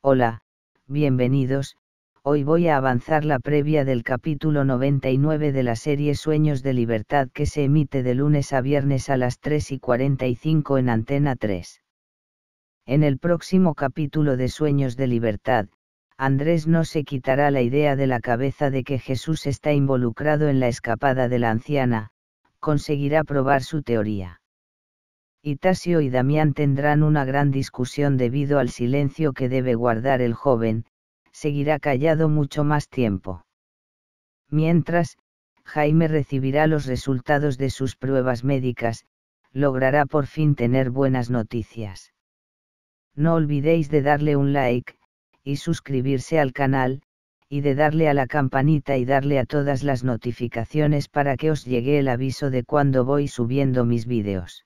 Hola, bienvenidos, hoy voy a avanzar la previa del capítulo 99 de la serie Sueños de Libertad que se emite de lunes a viernes a las 3 y 45 en Antena 3. En el próximo capítulo de Sueños de Libertad, Andrés no se quitará la idea de la cabeza de que Jesús está involucrado en la escapada de la anciana, conseguirá probar su teoría. Itasio y Damián tendrán una gran discusión debido al silencio que debe guardar el joven, seguirá callado mucho más tiempo. Mientras, Jaime recibirá los resultados de sus pruebas médicas, logrará por fin tener buenas noticias. No olvidéis de darle un like, y suscribirse al canal, y de darle a la campanita y darle a todas las notificaciones para que os llegue el aviso de cuando voy subiendo mis vídeos.